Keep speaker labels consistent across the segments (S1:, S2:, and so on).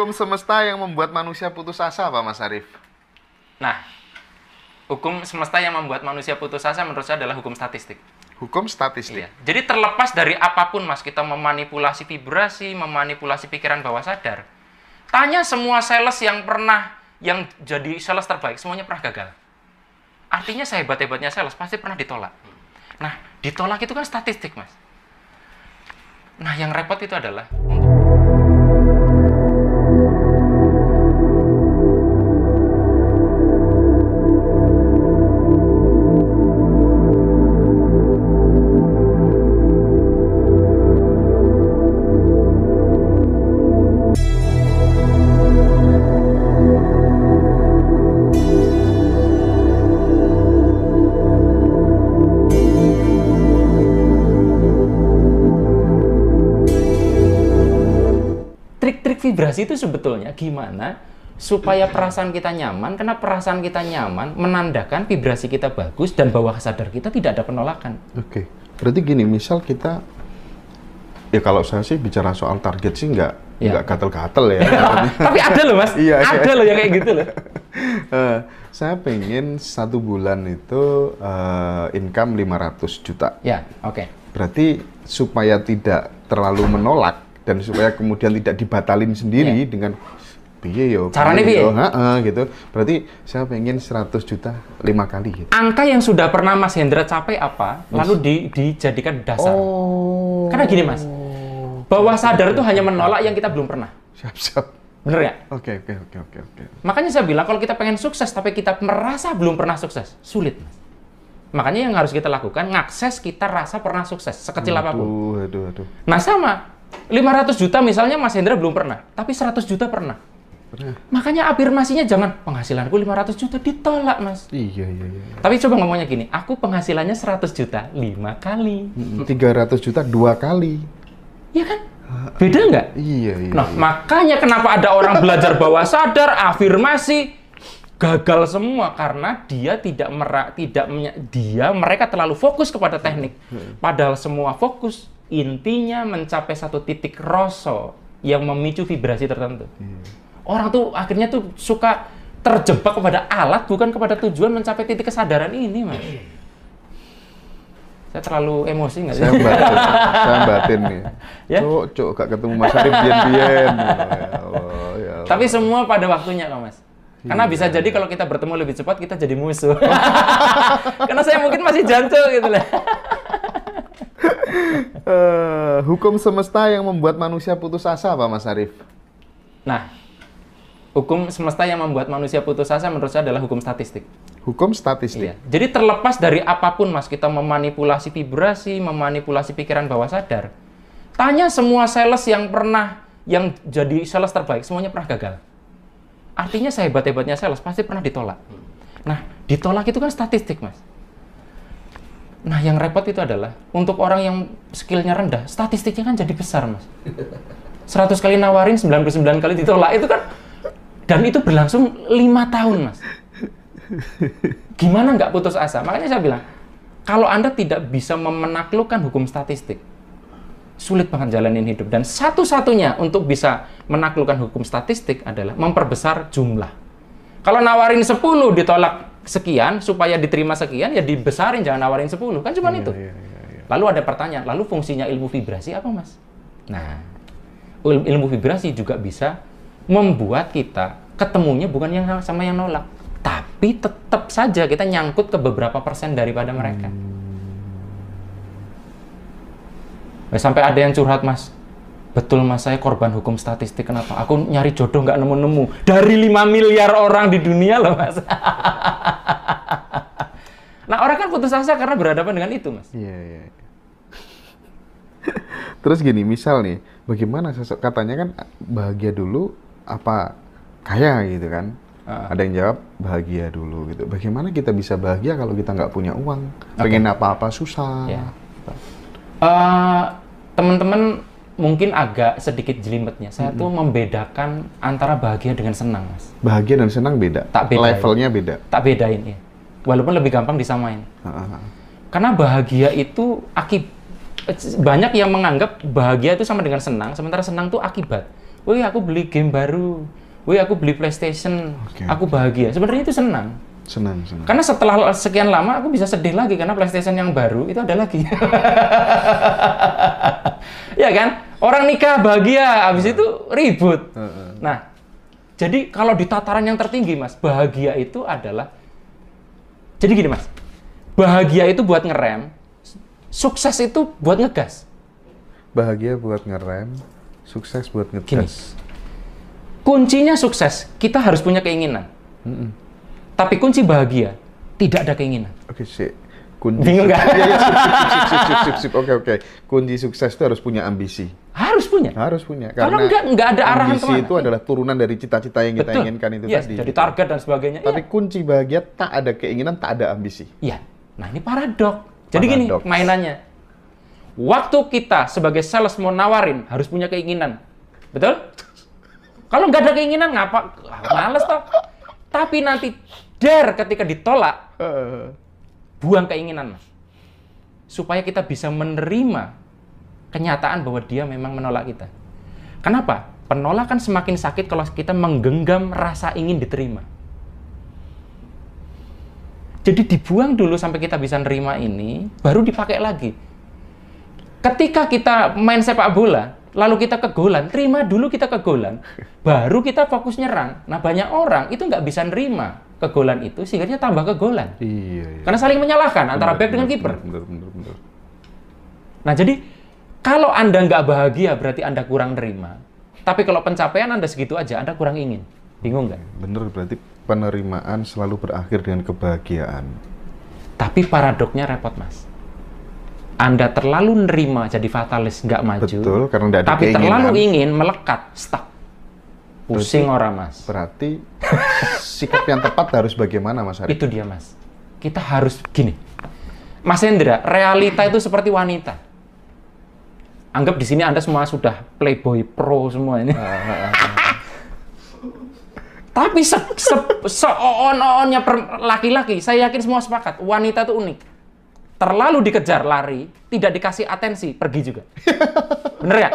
S1: hukum semesta yang membuat manusia putus asa apa Mas Arif? Nah, hukum semesta yang membuat manusia putus asa menurut saya adalah hukum statistik. Hukum statistik. Iya. Jadi terlepas dari apapun Mas, kita memanipulasi vibrasi, memanipulasi pikiran bawah sadar. Tanya semua sales yang pernah yang jadi sales terbaik, semuanya pernah gagal. Artinya sehebat-hebatnya sales pasti pernah ditolak. Nah, ditolak itu kan statistik, Mas. Nah, yang repot itu adalah vibrasi itu sebetulnya gimana supaya perasaan kita nyaman karena perasaan kita nyaman menandakan vibrasi kita bagus dan bawah sadar kita tidak ada penolakan
S2: oke okay. berarti gini misal kita ya kalau saya sih bicara soal target sih nggak ya. nggak gatel-gatel ya tapi ada loh mas iya, iya. ada
S1: iya. loh yang kayak gitu loh
S2: uh, saya pengen satu bulan itu uh, income 500 juta ya oke okay. berarti supaya tidak terlalu menolak dan supaya kemudian tidak dibatalin sendiri yeah. dengan piye yo caranya piye gitu berarti saya pengen 100 juta lima kali gitu.
S1: angka yang sudah pernah Mas Hendra capai apa yes. lalu di, dijadikan dasar oh. karena gini Mas bahwa sadar itu hanya menolak yang kita belum pernah
S2: siap siap bener ya oke oke oke oke oke
S1: makanya saya bilang kalau kita pengen sukses tapi kita merasa belum pernah sukses sulit Mas makanya yang harus kita lakukan ngakses kita rasa pernah sukses sekecil aduh, apapun aduh aduh nah sama 500 juta misalnya Mas Hendra belum pernah, tapi 100 juta pernah. Pernah. Makanya afirmasinya jangan penghasilanku 500 juta ditolak, Mas. Iya, iya, iya. Tapi coba ngomongnya gini, aku penghasilannya 100 juta 5 kali.
S2: 300 juta 2 kali. Iya kan? Ah, iya. Beda nggak? Iya, iya. Nah, iya.
S1: makanya kenapa ada orang belajar bawah sadar, afirmasi gagal semua karena dia tidak merak tidak dia mereka terlalu fokus kepada teknik. Padahal semua fokus intinya mencapai satu titik rasa yang memicu vibrasi tertentu. Hmm. Orang tuh akhirnya tuh suka terjebak kepada alat bukan kepada tujuan mencapai titik kesadaran ini, Mas. Iya. Saya terlalu emosi nggak sih? Saya batin, saya batin
S2: nih. Ya? Cuk, cuk, gak ketemu Mas Arif bien-bien. Oh, ya,
S1: ya Allah. Tapi semua pada waktunya kok, Mas. Karena iya. bisa jadi kalau kita bertemu lebih cepat, kita jadi musuh. Karena saya mungkin masih jancuk gitu lah. Eh, hukum semesta yang membuat manusia putus asa apa Mas Arif? Nah, hukum semesta yang membuat manusia putus asa menurut saya adalah hukum statistik. Hukum statistik. Iya. Jadi terlepas dari apapun Mas, kita memanipulasi vibrasi, memanipulasi pikiran bawah sadar. Tanya semua sales yang pernah yang jadi sales terbaik, semuanya pernah gagal. Artinya sehebat-hebatnya sales pasti pernah ditolak. Nah, ditolak itu kan statistik, Mas. Nah, yang repot itu adalah untuk orang yang skillnya rendah, statistiknya kan jadi besar, Mas. 100 kali nawarin, 99 kali ditolak. Itu kan dan itu berlangsung lima tahun, Mas. Gimana nggak putus asa? Makanya saya bilang, kalau Anda tidak bisa memenaklukkan hukum statistik, sulit banget jalanin hidup. Dan satu-satunya untuk bisa menaklukkan hukum statistik adalah memperbesar jumlah. Kalau nawarin 10 ditolak sekian supaya diterima sekian ya dibesarin jangan nawarin 10 kan cuma iya, itu. Iya, iya, iya. Lalu ada pertanyaan, lalu fungsinya ilmu vibrasi apa, Mas? Nah, ilmu vibrasi juga bisa membuat kita ketemunya bukan yang sama yang nolak, tapi tetap saja kita nyangkut ke beberapa persen daripada mereka. Hmm. Sampai ada yang curhat, Mas betul mas saya korban hukum statistik kenapa aku nyari jodoh nggak nemu-nemu dari 5 miliar orang di dunia loh mas nah orang kan putus asa karena berhadapan dengan itu mas iya iya, iya.
S2: terus gini misal nih bagaimana sosok katanya kan bahagia dulu apa kaya gitu kan uh. ada yang jawab bahagia dulu gitu bagaimana kita bisa bahagia kalau kita nggak punya uang okay. pengen apa-apa susah yeah. Iya.
S1: uh, teman-teman mungkin agak sedikit jelimetnya. Saya hmm tuh membedakan antara bahagia dengan senang, Mas.
S2: Bahagia dan senang beda. Tak beda. Levelnya beda.
S1: Tak bedain ya. Walaupun lebih gampang disamain. Uh-huh. Karena bahagia itu akib banyak yang menganggap bahagia itu sama dengan senang, sementara senang itu akibat. Woi, aku beli game baru. Woi, aku beli PlayStation. Okay. Aku bahagia. Sebenarnya itu senang. Senang, senang. Karena setelah sekian lama aku bisa sedih lagi karena PlayStation yang baru itu ada lagi. ya kan? Orang nikah bahagia, habis iya. itu ribut. Nah, jadi kalau di tataran yang tertinggi, Mas, bahagia itu adalah Jadi gini, Mas. Bahagia itu buat ngerem, sukses itu buat ngegas.
S2: Bahagia buat ngerem, sukses buat ngegas. Gini.
S1: Kuncinya sukses, kita harus punya keinginan. Mm -mm. Tapi kunci bahagia tidak ada keinginan. Oke, okay, sih
S2: kunci bingung kan? iya, iya, sip, sip, sip, sip, sip, Oke, oke. Kunci sukses itu harus punya ambisi. Harus punya. Harus punya. Karena, Karena nggak enggak ada arahan ambisi kemana. itu adalah turunan dari cita-cita yang kita Betul. inginkan itu yes, iya, tadi. Jadi gitu. target dan sebagainya. Tapi ya. kunci bahagia tak ada keinginan,
S1: tak ada ambisi. Iya. Nah ini paradok. Jadi Paradoks. gini mainannya. Waktu kita sebagai sales mau nawarin harus punya keinginan. Betul? Kalau nggak ada keinginan ngapa? Ah, males toh. Tapi nanti der ketika ditolak, buang keinginan mas supaya kita bisa menerima kenyataan bahwa dia memang menolak kita kenapa penolakan semakin sakit kalau kita menggenggam rasa ingin diterima jadi dibuang dulu sampai kita bisa nerima ini baru dipakai lagi ketika kita main sepak bola lalu kita kegolan, terima dulu kita kegolan, baru kita fokus nyerang. Nah banyak orang itu nggak bisa nerima kegolan itu, sehingga tambah kegolan. Iya, iya. Karena saling menyalahkan bener, antara back dengan kiper. Nah jadi kalau anda nggak bahagia berarti anda kurang nerima. Tapi kalau pencapaian anda segitu aja, anda kurang ingin.
S2: Bingung nggak? Bener berarti penerimaan selalu berakhir dengan kebahagiaan.
S1: Tapi paradoknya repot mas anda terlalu nerima jadi fatalis nggak maju. Betul, karena ada Tapi keinginan. terlalu ingin melekat, stuck. Pusing berarti, orang mas. Berarti sikap yang tepat harus bagaimana mas Hari? Itu dia mas. Kita harus gini. Mas Hendra, realita itu seperti wanita. Anggap di sini Anda semua sudah playboy pro semua ini. Tapi se, se, se on onnya laki-laki, saya yakin semua sepakat, wanita itu unik terlalu dikejar lari, tidak dikasih atensi, pergi juga. Bener ya?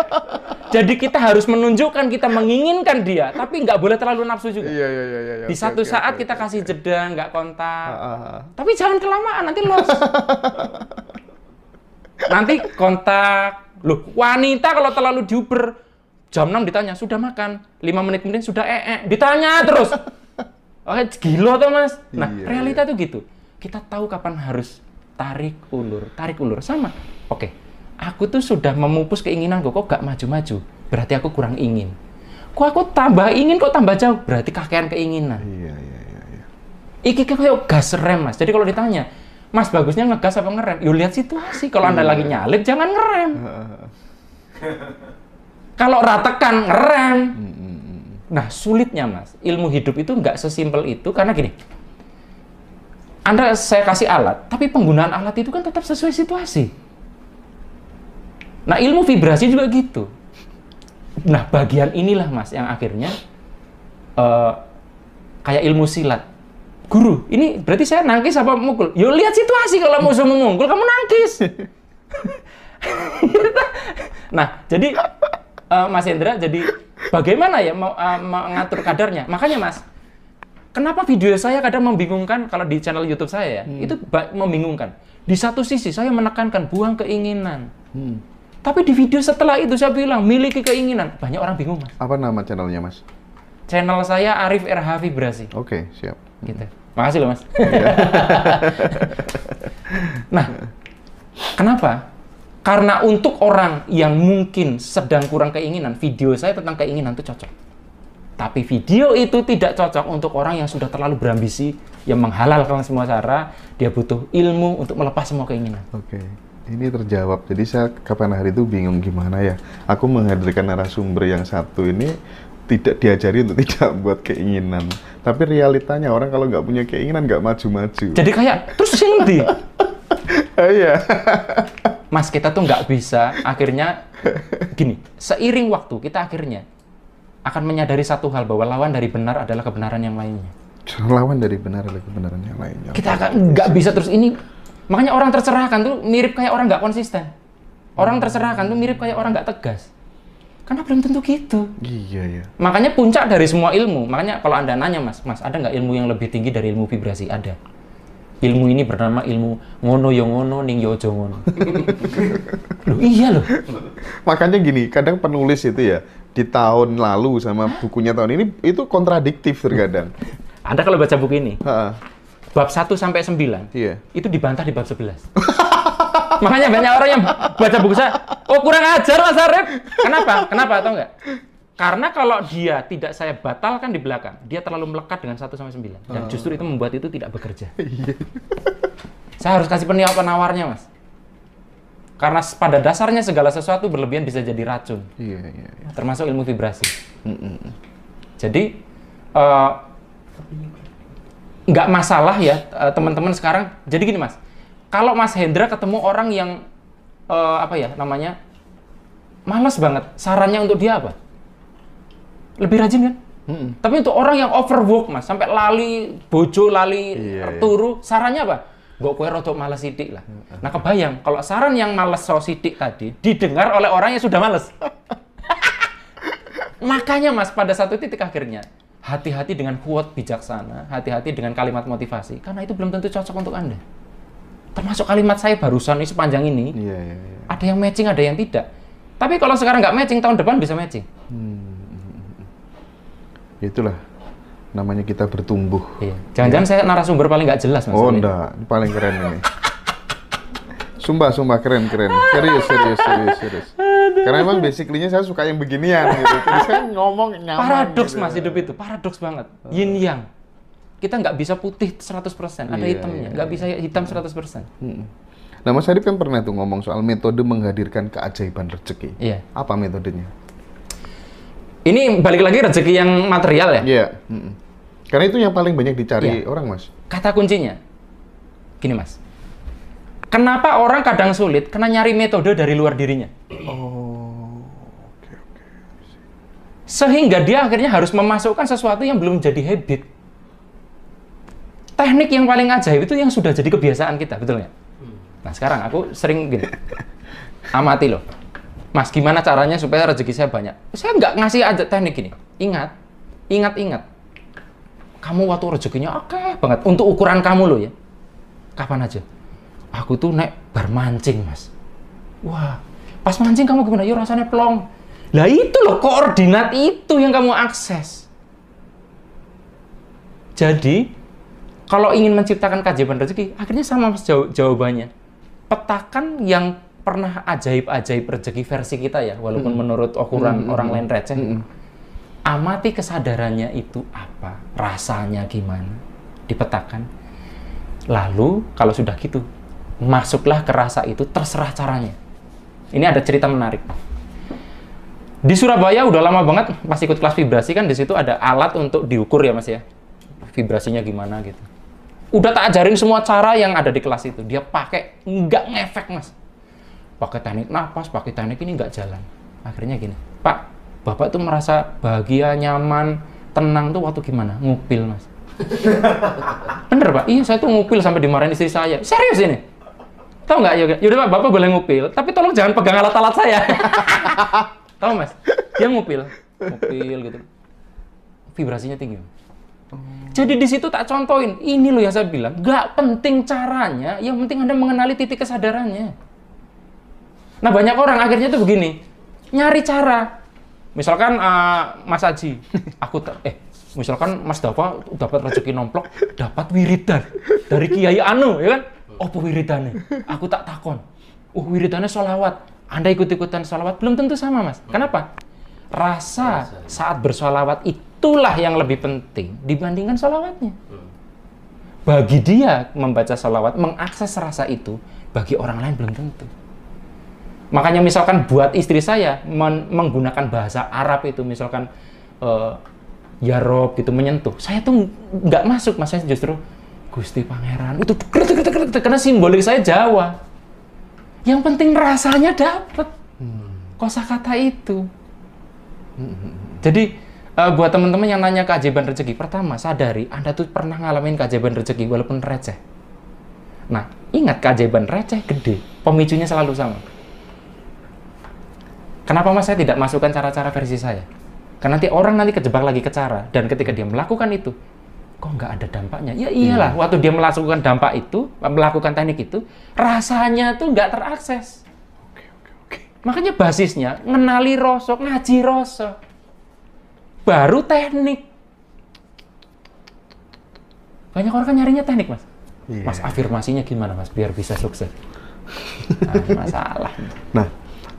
S1: Jadi kita harus menunjukkan kita menginginkan dia, tapi nggak boleh terlalu nafsu juga. Iya, iya, iya. iya. iya. Di okay, satu okay, saat okay, kita okay, kasih jeda, nggak kontak. Uh, uh, uh. Tapi jangan kelamaan, nanti los. nanti kontak. Loh, wanita kalau terlalu diuber, jam 6 ditanya, sudah makan. 5 menit kemudian sudah ee. Eh, -e. Eh. Ditanya terus. Oke, gila tuh mas. Nah, iya, realita iya. tuh gitu. Kita tahu kapan harus tarik ulur, tarik ulur sama. Oke, aku tuh sudah memupus keinginanku kok gak maju-maju. Berarti aku kurang ingin. Kok aku tambah ingin kok tambah jauh? Berarti kakean keinginan. Iya, iya, iya, iya. Iki kayak gas rem, Mas. Jadi kalau ditanya, Mas bagusnya ngegas apa ngerem? Yuk ya lihat situasi. Kalau Anda iya. lagi nyalip jangan ngerem. kalau ratakan ngerem. Hmm, hmm, hmm. Nah, sulitnya Mas, ilmu hidup itu nggak sesimpel itu karena gini, anda saya kasih alat, tapi penggunaan alat itu kan tetap sesuai situasi. Nah, ilmu vibrasi juga gitu. Nah, bagian inilah Mas yang akhirnya uh, kayak ilmu silat. Guru, ini berarti saya nangkis apa mukul? Yo lihat situasi kalau musuh memukul kamu nangkis. nah, jadi uh, Mas Hendra jadi bagaimana ya mau uh, mengatur kadarnya? Makanya Mas, Kenapa video saya kadang membingungkan kalau di channel YouTube saya ya? Hmm. Itu membingungkan. Di satu sisi saya menekankan buang keinginan. Hmm. Tapi di video setelah itu saya bilang miliki keinginan. Banyak orang bingung, Mas.
S2: Apa nama channelnya, Mas?
S1: Channel saya Arif RH Vibrasi. Oke, okay, siap. Hmm. Gitu. Makasih loh, Mas. Iya. nah, kenapa? Karena untuk orang yang mungkin sedang kurang keinginan, video saya tentang keinginan itu cocok. Tapi video itu tidak cocok untuk orang yang sudah terlalu berambisi, yang menghalalkan semua cara, dia butuh ilmu untuk melepas semua keinginan. Oke.
S2: Ini terjawab. Jadi saya kapan hari itu bingung gimana ya. Aku menghadirkan narasumber yang satu ini tidak diajari untuk tidak buat keinginan. Tapi realitanya orang kalau nggak punya keinginan nggak maju-maju. Jadi kayak
S1: terus sih oh, nanti. Iya. Mas kita tuh nggak bisa. Akhirnya gini, seiring waktu kita akhirnya akan menyadari satu hal bahwa lawan dari benar adalah kebenaran yang lainnya. Lawan dari benar adalah kebenaran yang lainnya. Kita akan nggak bisa terus ini. Makanya orang tercerahkan tuh mirip kayak orang nggak konsisten. Orang hmm. tercerahkan tuh mirip kayak orang nggak tegas. Karena belum tentu gitu. Iya ya. Makanya puncak dari semua ilmu. Makanya kalau anda nanya mas, mas ada nggak ilmu yang lebih tinggi dari ilmu vibrasi? Ada. Ilmu ini bernama ilmu ngono yo ngono ning yo ojo ngono. iya loh.
S2: Makanya gini, kadang penulis itu ya di tahun lalu sama bukunya tahun ini
S1: itu kontradiktif terkadang. Anda kalau baca buku ini, ha bab 1 sampai 9, iya. itu dibantah di bab 11. Makanya banyak orang yang baca buku saya, oh kurang ajar Mas Arif. Kenapa? Kenapa atau enggak? Karena kalau dia tidak saya batalkan di belakang, dia terlalu melekat dengan 1 sampai 9 dan justru itu membuat itu tidak bekerja. Iya. saya harus kasih penawarnya, Mas. Karena pada dasarnya segala sesuatu berlebihan bisa jadi racun. Iya, iya, iya. Termasuk ilmu vibrasi. Mm, mm, mm. Jadi eh, nggak uh, masalah ya eh, teman-teman sekarang. Jadi gini mas, kalau Mas Hendra ketemu orang yang uh, apa ya namanya malas banget, sarannya untuk dia apa? Lebih rajin kan? Mm -mm. Tapi untuk orang yang overwork mas, sampai lali, bojo lali, iya, iya. turu, iya. sarannya apa? Gak kue roto males sidik lah. Nah kebayang, kalau saran yang males so sidik tadi, didengar oleh orang yang sudah males. Makanya mas, pada satu titik akhirnya, hati-hati dengan kuat bijaksana, hati-hati dengan kalimat motivasi, karena itu belum tentu cocok untuk Anda. Termasuk kalimat saya barusan ini sepanjang ini, yeah, yeah, yeah. ada yang matching, ada yang tidak. Tapi kalau sekarang nggak matching, tahun depan bisa matching. Hmm. hmm, hmm, hmm.
S2: Itulah namanya kita bertumbuh. jangan iya. Jangan-jangan ya. saya narasumber
S1: paling nggak jelas mas. Oh
S2: enggak, paling keren ini. Sumpah, sumpah keren, keren. Serius, serius, serius, serius. Karena emang nya saya suka yang beginian gitu. Jadi
S1: saya ngomong nyaman. Paradoks gitu. mas hidup itu, paradoks banget. Oh. Yin yang. Kita nggak bisa putih 100%, ada iya, hitamnya. Iya, nggak iya, bisa hitam 100%. Iya. Hmm.
S2: Nah Mas Arif kan pernah tuh ngomong soal metode menghadirkan keajaiban rezeki. Iya. Apa metodenya? Ini balik lagi rezeki yang material ya? Iya.
S1: Yeah. Hmm. Karena itu yang paling banyak dicari ya. orang, Mas. Kata kuncinya, gini, Mas. Kenapa orang kadang sulit? Karena nyari metode dari luar dirinya. Oh, oke, okay, oke. Okay. Sehingga dia akhirnya harus memasukkan sesuatu yang belum jadi habit. Teknik yang paling ajaib itu yang sudah jadi kebiasaan kita, betul nggak? Hmm. Nah, sekarang aku sering gini. Amati loh. Mas, gimana caranya supaya rezeki saya banyak? Saya nggak ngasih aja teknik ini. Ingat, ingat, ingat kamu waktu rezekinya oke okay banget untuk ukuran kamu loh ya kapan aja aku tuh naik bermancing mas wah pas mancing kamu gimana ya rasanya plong lah itu loh koordinat itu yang kamu akses jadi kalau ingin menciptakan keajaiban rezeki akhirnya sama mas jaw jawabannya petakan yang pernah ajaib-ajaib rezeki versi kita ya walaupun hmm. menurut ukuran hmm. hmm orang hmm. lain receh hmm, hmm amati kesadarannya itu apa, rasanya gimana, dipetakan. Lalu kalau sudah gitu, masuklah ke rasa itu terserah caranya. Ini ada cerita menarik. Di Surabaya udah lama banget pas ikut kelas vibrasi kan di situ ada alat untuk diukur ya Mas ya. Vibrasinya gimana gitu. Udah tak ajarin semua cara yang ada di kelas itu. Dia pakai nggak ngefek Mas. Pakai teknik napas, pakai teknik ini nggak jalan. Akhirnya gini, Pak, bapak itu merasa bahagia, nyaman, tenang tuh waktu gimana? Ngupil mas. Bener pak? Iya saya tuh ngupil sampai dimarahin istri saya. Serius ini? Tahu nggak Yoga? Yaudah pak, bapak boleh ngupil, tapi tolong jangan pegang alat-alat saya. Tahu mas? Dia ngupil, ngupil gitu. Vibrasinya tinggi. Oh. Jadi di situ tak contohin, ini loh yang saya bilang, nggak penting caranya, yang penting Anda mengenali titik kesadarannya. Nah banyak orang akhirnya tuh begini, nyari cara, Misalkan uh, Mas Aji, aku ter eh misalkan Mas Dafa dapat rezeki nomplok, dapat wiridan dari Kiai Anu, ya kan? Apa wiridane? Aku tak takon. Oh, wiridannya solawat. Anda ikut-ikutan solawat belum tentu sama, Mas. Kenapa? Rasa saat bersolawat itulah yang lebih penting dibandingkan solawatnya. Bagi dia membaca solawat, mengakses rasa itu, bagi orang lain belum tentu. Makanya misalkan buat istri saya men menggunakan bahasa Arab itu misalkan uh, ya Rob gitu menyentuh. Saya tuh nggak masuk, mas saya justru Gusti Pangeran. Itu karena simbolik saya Jawa. Yang penting rasanya dapet hmm. Kosakata itu. Hmm. Jadi uh, buat teman-teman yang nanya keajaiban rezeki, pertama sadari Anda tuh pernah ngalamin keajaiban rezeki walaupun receh. Nah, ingat keajaiban receh gede, pemicunya selalu sama Kenapa mas saya tidak masukkan cara-cara versi saya? Karena nanti orang nanti kejebak lagi ke cara dan ketika dia melakukan itu, kok nggak ada dampaknya? Ya iyalah, hmm. waktu dia melakukan dampak itu, melakukan teknik itu, rasanya tuh nggak terakses. Oke, oke, oke. Makanya basisnya ngenali rosok, ngaji rosok, baru teknik. Banyak orang kan nyarinya teknik mas. Yeah. Mas afirmasinya gimana mas biar bisa sukses? nah,
S2: masalah. Nah,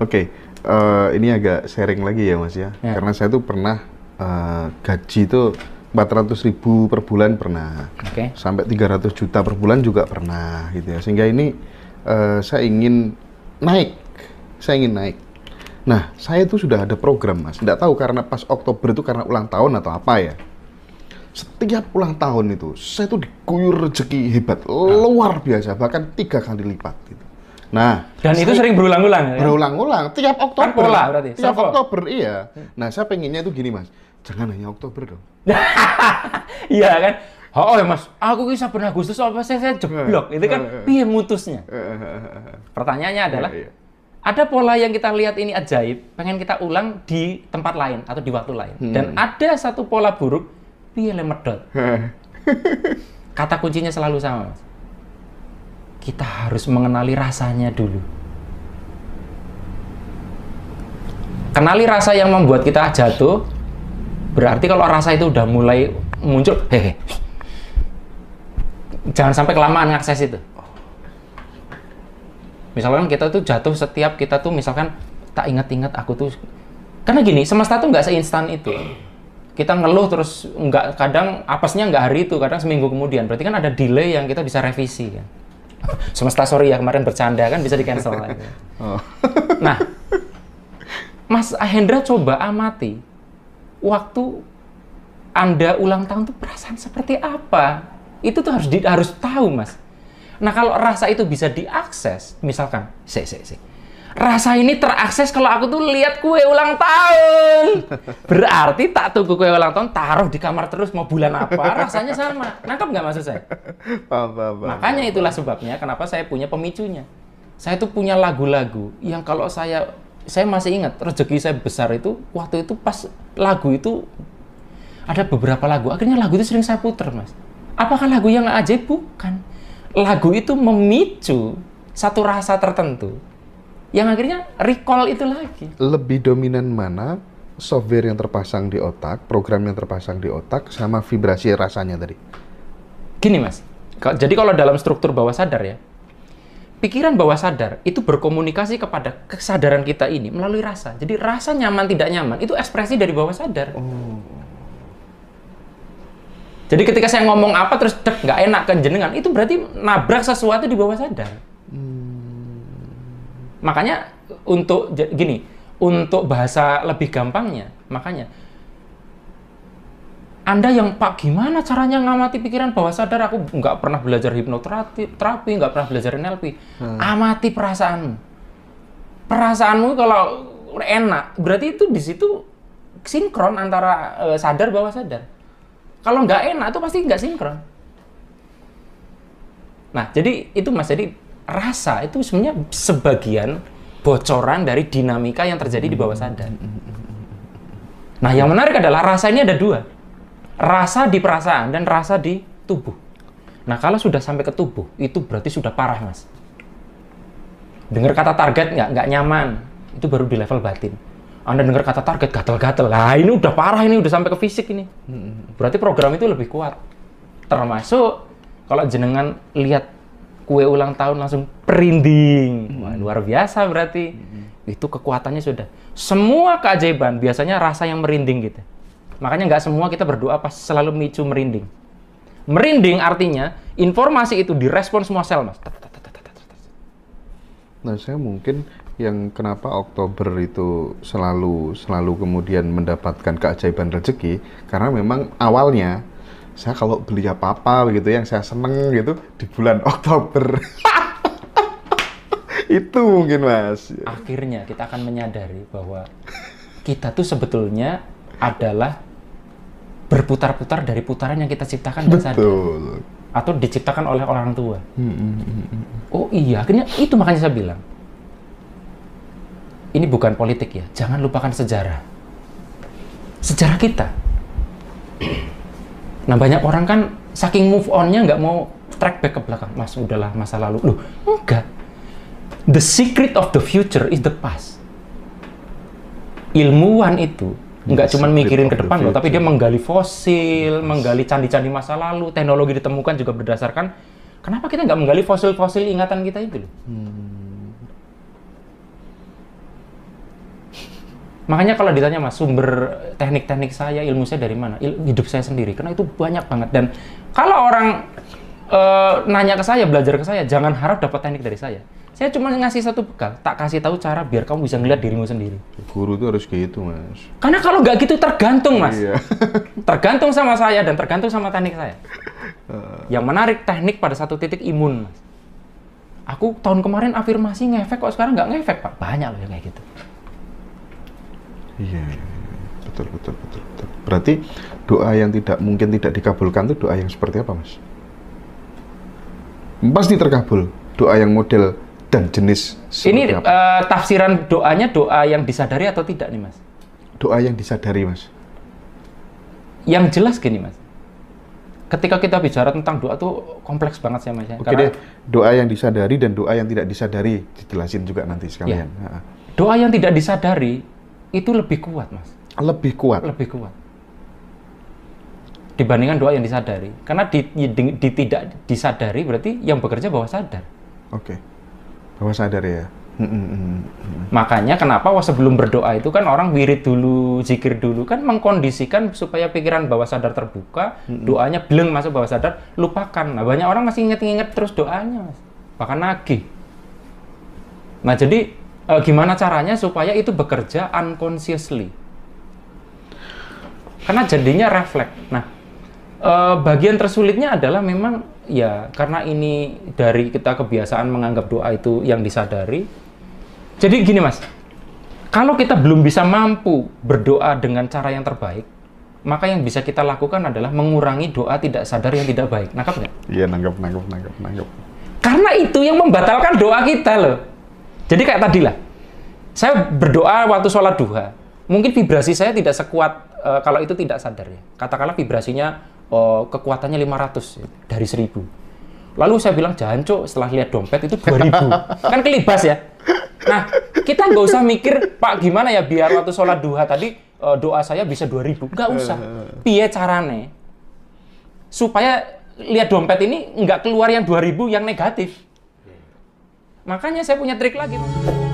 S2: oke. Okay uh, ini agak sharing lagi ya Mas ya. ya. Karena saya tuh pernah uh, gaji itu 400 ribu per bulan pernah. Okay. Sampai 300 juta per bulan juga pernah gitu ya. Sehingga ini uh, saya ingin naik. Saya ingin naik. Nah, saya itu sudah ada program, Mas. Tidak tahu karena pas Oktober itu karena ulang tahun atau apa ya. Setiap ulang tahun itu, saya tuh diguyur rezeki hebat, nah. luar biasa, bahkan tiga kali lipat gitu. Nah, dan itu sering berulang-ulang. Ya kan? Berulang-ulang tiap Oktober. Kan pola berarti. Tiap Soko. Oktober iya. Hmm. Nah, saya pengennya itu gini, Mas. Jangan hanya Oktober dong.
S1: Iya kan? Oh, oh ya Mas, aku bisa pernah Agustus apa saya, saya jeblok. Itu kan eh, eh, eh. piye mutusnya? Pertanyaannya adalah iya. ada pola yang kita lihat ini ajaib, pengen kita ulang di tempat lain atau di waktu lain. Hmm. Dan ada satu pola buruk, piye lemedot. Kata kuncinya selalu sama, Mas kita harus mengenali rasanya dulu. Kenali rasa yang membuat kita jatuh, berarti kalau rasa itu udah mulai muncul, hehe. Jangan sampai kelamaan akses itu. Misalkan kita tuh jatuh setiap kita tuh misalkan tak ingat-ingat aku tuh karena gini semesta tuh nggak seinstan itu kita ngeluh terus nggak kadang apesnya nggak hari itu kadang seminggu kemudian berarti kan ada delay yang kita bisa revisi kan semesta sorry ya kemarin bercanda kan bisa di cancel lagi. Oh. Nah, Mas Hendra coba amati waktu Anda ulang tahun tuh perasaan seperti apa? Itu tuh harus di, harus tahu, Mas. Nah, kalau rasa itu bisa diakses, misalkan, sik sik sik rasa ini terakses kalau aku tuh lihat kue ulang tahun. Berarti tak tunggu kue ulang tahun, taruh di kamar terus mau bulan apa, rasanya sama. Nangkap nggak maksud saya? Paham, paham, Makanya itulah sebabnya kenapa saya punya pemicunya. Saya tuh punya lagu-lagu yang kalau saya saya masih ingat rezeki saya besar itu waktu itu pas lagu itu ada beberapa lagu. Akhirnya lagu itu sering saya puter, Mas. Apakah lagu yang ajaib? Bukan. Lagu itu memicu satu rasa tertentu yang akhirnya recall itu lagi.
S2: Lebih dominan mana software yang terpasang di otak, program yang terpasang di otak, sama vibrasi rasanya tadi? Gini
S1: mas, jadi kalau dalam struktur bawah sadar ya, pikiran bawah sadar itu berkomunikasi kepada kesadaran kita ini melalui rasa. Jadi rasa nyaman tidak nyaman itu ekspresi dari bawah sadar. Oh. Jadi ketika saya ngomong apa terus dek nggak enak kan jenengan itu berarti nabrak sesuatu di bawah sadar. Makanya untuk gini, untuk bahasa lebih gampangnya, makanya anda yang Pak gimana caranya ngamati pikiran bawah sadar? Aku nggak pernah belajar hipnoterapi, nggak pernah belajar NLP. Hmm. Amati perasaanmu. Perasaanmu kalau enak, berarti itu di situ sinkron antara uh, sadar bawah sadar. Kalau nggak enak itu pasti nggak sinkron. Nah, jadi itu Mas. Jadi rasa itu sebenarnya sebagian bocoran dari dinamika yang terjadi di bawah sadar. Mm, mm, mm, nah, yang menarik adalah rasa ini ada dua. Rasa di perasaan dan rasa di tubuh. Nah, kalau sudah sampai ke tubuh, itu berarti sudah parah, Mas. Dengar kata target nggak nggak nyaman, itu baru di level batin. Anda dengar kata target gatel-gatel, lah ini udah parah ini udah sampai ke fisik ini. Berarti program itu lebih kuat. Termasuk kalau jenengan lihat kue ulang tahun langsung perinding. Hmm. Wah, luar biasa berarti. Hmm. Itu kekuatannya sudah. Semua keajaiban biasanya rasa yang merinding gitu. Makanya nggak semua kita berdoa pas selalu micu merinding. Merinding artinya informasi itu direspon semua sel, Mas.
S2: Nah, saya mungkin yang kenapa Oktober itu selalu selalu kemudian mendapatkan keajaiban rezeki karena memang awalnya saya kalau beli apa-apa begitu ya, yang saya seneng gitu di bulan Oktober.
S1: itu mungkin mas. Akhirnya kita akan menyadari bahwa kita tuh sebetulnya adalah berputar-putar dari putaran yang kita ciptakan dan
S2: Betul.
S1: Atau diciptakan oleh orang tua. Hmm hmm, hmm, hmm, hmm. Oh iya, akhirnya itu makanya saya bilang. Ini bukan politik ya, jangan lupakan sejarah. Sejarah kita Nah banyak orang kan saking move onnya nggak mau track back ke belakang. Mas udahlah masa lalu. Loh enggak. The secret of the future is the past. Ilmuwan itu nggak cuma mikirin ke depan loh, tapi dia menggali fosil, yes. menggali candi-candi masa lalu, teknologi ditemukan juga berdasarkan. Kenapa kita nggak menggali fosil-fosil ingatan kita itu? Hmm Makanya kalau ditanya mas sumber teknik-teknik saya, ilmu saya dari mana, Il hidup saya sendiri, karena itu banyak banget. Dan kalau orang uh, nanya ke saya, belajar ke saya, jangan harap dapat teknik dari saya. Saya cuma ngasih satu bekal, tak kasih tahu cara biar kamu bisa ngeliat dirimu sendiri. Guru itu
S2: harus gitu mas.
S1: Karena kalau nggak gitu tergantung mas, iya. tergantung sama saya dan tergantung sama teknik saya. Eh. Yang menarik teknik pada satu titik imun mas. Aku tahun kemarin afirmasi ngefek kok sekarang nggak ngefek pak, banyak loh yang kayak gitu.
S2: Iya, iya, iya, betul, betul, betul, betul. Berarti doa yang tidak mungkin tidak dikabulkan itu doa yang seperti apa, Mas? Pasti terkabul. Doa yang model dan jenis. Ini apa? Uh,
S1: tafsiran doanya doa yang disadari atau tidak nih, Mas?
S2: Doa yang disadari, Mas.
S1: Yang jelas gini, Mas. Ketika kita bicara tentang doa tuh kompleks banget sih, Mas. Ya. Oke deh,
S2: doa yang disadari dan doa yang tidak disadari dijelasin juga nanti sekalian. Ya.
S1: Doa yang tidak disadari itu lebih kuat mas lebih kuat lebih kuat dibandingkan doa yang disadari karena di, di, di tidak disadari berarti yang bekerja bawah sadar
S2: oke okay. bawah sadar ya
S1: makanya kenapa sebelum berdoa itu kan orang wirid dulu zikir dulu kan mengkondisikan supaya pikiran bawah sadar terbuka doanya beleng masuk bawah sadar lupakan nah banyak orang masih inget-inget terus doanya mas bahkan nagih nah jadi uh, gimana caranya supaya itu bekerja unconsciously karena jadinya refleks nah uh, bagian tersulitnya adalah memang ya karena ini dari kita kebiasaan menganggap doa itu yang disadari jadi gini mas kalau kita belum bisa mampu berdoa dengan cara yang terbaik maka yang bisa kita lakukan adalah mengurangi doa tidak sadar yang tidak baik. Nangkap nggak?
S2: Iya, nangkap, nangkap, nangkap, nangkap.
S1: Karena itu yang membatalkan doa kita loh jadi kayak tadi lah, saya berdoa waktu sholat duha, mungkin vibrasi saya tidak sekuat e, kalau itu tidak sadar ya. Katakanlah vibrasinya e, kekuatannya 500 ya, dari 1000. Lalu saya bilang jangan cok, setelah lihat dompet itu 2000. kan kelibas ya. Nah, kita nggak usah mikir, Pak gimana ya biar waktu sholat duha tadi e, doa saya bisa 2000. Nggak usah. Pie carane? Supaya lihat dompet ini nggak keluar yang 2000 yang negatif. Makanya saya punya trik lagi.